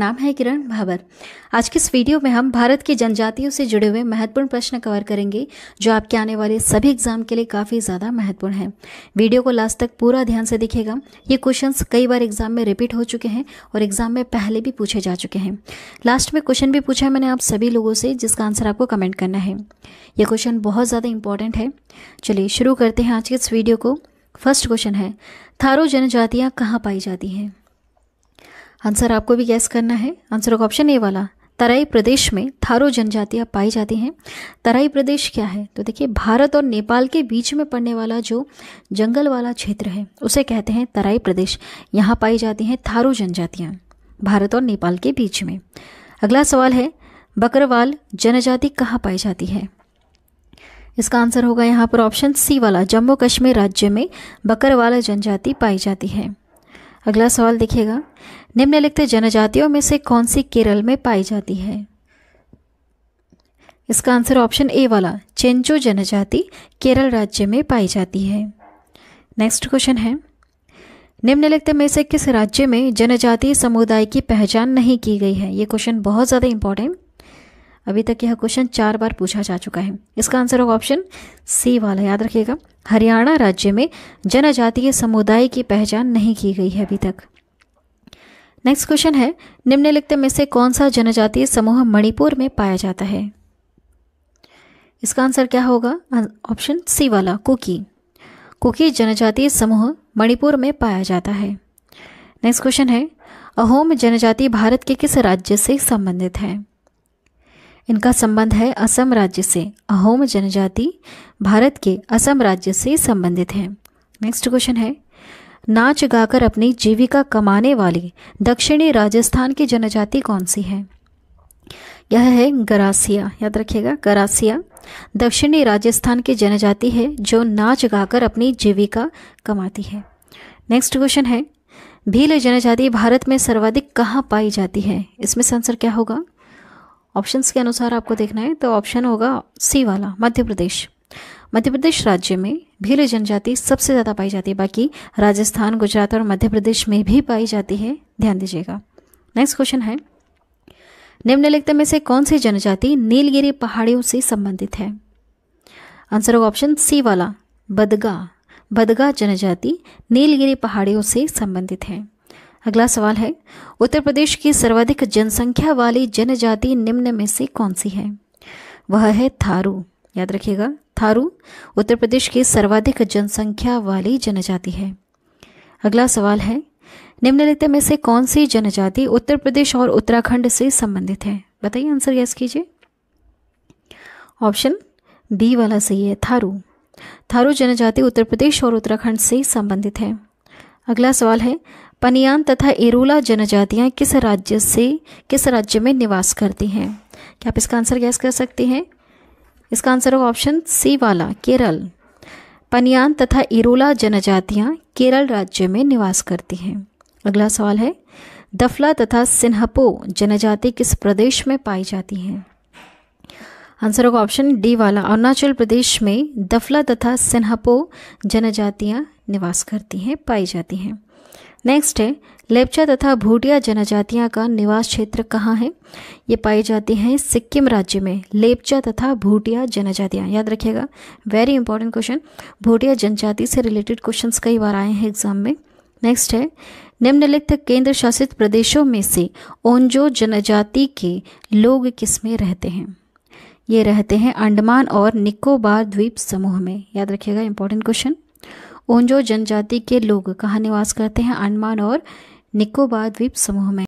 नाम है किरण भाबर आज के इस वीडियो में हम भारत की जनजातियों से जुड़े हुए महत्वपूर्ण प्रश्न कवर करेंगे जो आपके आने वाले सभी एग्जाम के लिए काफ़ी ज़्यादा महत्वपूर्ण है वीडियो को लास्ट तक पूरा ध्यान से देखिएगा ये क्वेश्चंस कई बार एग्जाम में रिपीट हो चुके हैं और एग्जाम में पहले भी पूछे जा चुके हैं लास्ट में क्वेश्चन भी पूछा मैंने आप सभी लोगों से जिसका आंसर आपको कमेंट करना है ये क्वेश्चन बहुत ज़्यादा इंपॉर्टेंट है चलिए शुरू करते हैं आज के इस वीडियो को फर्स्ट क्वेश्चन है थारो जनजातियाँ कहाँ पाई जाती हैं आंसर आपको भी गैस करना है आंसर होगा ऑप्शन ए वाला तराई प्रदेश में थारो जनजातियाँ पाई जाती हैं तराई प्रदेश क्या है तो देखिए भारत और नेपाल के बीच में पड़ने वाला जो जंगल वाला क्षेत्र है उसे कहते हैं तराई प्रदेश यहाँ पाई जाती हैं थारो जनजातियाँ भारत और नेपाल के बीच में अगला सवाल है बकरवाल जनजाति कहाँ पाई जाती है इसका आंसर होगा यहाँ पर ऑप्शन सी वाला जम्मू कश्मीर राज्य में बकरवाल जनजाति पाई जाती है अगला सवाल देखिएगा निम्नलिखित जनजातियों में से कौन सी केरल में पाई जाती है इसका आंसर ऑप्शन ए वाला चेंचो जनजाति केरल राज्य में पाई जाती है नेक्स्ट क्वेश्चन है निम्नलिखित में से किस राज्य में जनजातीय समुदाय की पहचान नहीं की गई है ये क्वेश्चन बहुत ज़्यादा इंपॉर्टेंट अभी तक यह क्वेश्चन चार बार पूछा जा चुका है इसका आंसर होगा ऑप्शन सी वाला याद रखिएगा हरियाणा राज्य में जनजातीय समुदाय की पहचान नहीं की गई है अभी तक नेक्स्ट क्वेश्चन है निम्नलिखित में से कौन सा जनजातीय समूह मणिपुर में पाया जाता है इसका आंसर क्या होगा ऑप्शन सी वाला कुकी कुकी जनजातीय समूह मणिपुर में पाया जाता है नेक्स्ट क्वेश्चन है अहोम जनजाति भारत के किस राज्य से संबंधित है इनका संबंध है असम राज्य से अहोम जनजाति भारत के असम राज्य से संबंधित है नेक्स्ट क्वेश्चन है नाच गाकर अपनी जीविका कमाने वाली दक्षिणी राजस्थान की जनजाति कौन सी है यह है गरासिया याद रखिएगा गरासिया दक्षिणी राजस्थान की जनजाति है जो नाच गाकर अपनी जीविका कमाती है नेक्स्ट क्वेश्चन है भील जनजाति भारत में सर्वाधिक कहाँ पाई जाती है इसमें आंसर क्या होगा ऑप्शंस के अनुसार आपको देखना है तो ऑप्शन होगा सी वाला मध्य प्रदेश मध्य प्रदेश राज्य में भील जनजाति सबसे ज़्यादा पाई जाती है बाकी राजस्थान गुजरात और मध्य प्रदेश में भी पाई जाती है ध्यान दीजिएगा नेक्स्ट क्वेश्चन है निम्नलिखित में से कौन सी जनजाति नीलगिरी पहाड़ियों से संबंधित है आंसर होगा ऑप्शन सी वाला बदगा बदगा जनजाति नीलगिरी पहाड़ियों से संबंधित है अगला सवाल है उत्तर प्रदेश की सर्वाधिक जनसंख्या वाली जनजाति निम्न में से कौन सी है वह है थारू याद रखिएगा थारू उत्तर प्रदेश की सर्वाधिक जनसंख्या वाली जनजाति है अगला सवाल है निम्नलिखित में से कौन सी जनजाति उत्तर प्रदेश और उत्तराखंड से संबंधित है बताइए आंसर यस कीजिए ऑप्शन बी वाला सही है थारू थारू जनजाति उत्तर प्रदेश और उत्तराखंड से संबंधित है अगला सवाल है पनियान तथा इरूला जनजातियाँ किस राज्य से किस राज्य में निवास करती हैं क्या आप इसका आंसर गैस कर सकते हैं इसका आंसर होगा ऑप्शन सी वाला केरल पनियान तथा इरोला जनजातियाँ केरल राज्य में निवास करती हैं अगला सवाल है दफला तथा सिन्हपो जनजाति किस प्रदेश में पाई जाती हैं आंसर होगा ऑप्शन डी वाला अरुणाचल प्रदेश में दफला तथा सिन्हपो जनजातियाँ निवास करती हैं पाई जाती हैं नेक्स्ट है लेपचा तथा भूटिया जनजातियां का निवास क्षेत्र कहाँ है ये पाई जाती हैं सिक्किम राज्य में लेपचा तथा भूटिया जनजातियां याद रखिएगा वेरी इंपॉर्टेंट क्वेश्चन भूटिया जनजाति से रिलेटेड क्वेश्चंस कई बार आए हैं एग्जाम में नेक्स्ट है निम्नलिखित केंद्र शासित प्रदेशों में से ओंजो जनजाति के लोग किस में रहते हैं ये रहते हैं अंडमान और निकोबार द्वीप समूह में याद रखिएगा इंपॉर्टेंट क्वेश्चन ओंजो जनजाति के लोग कहाँ निवास करते हैं अंडमान और निकोबार द्वीप समूह में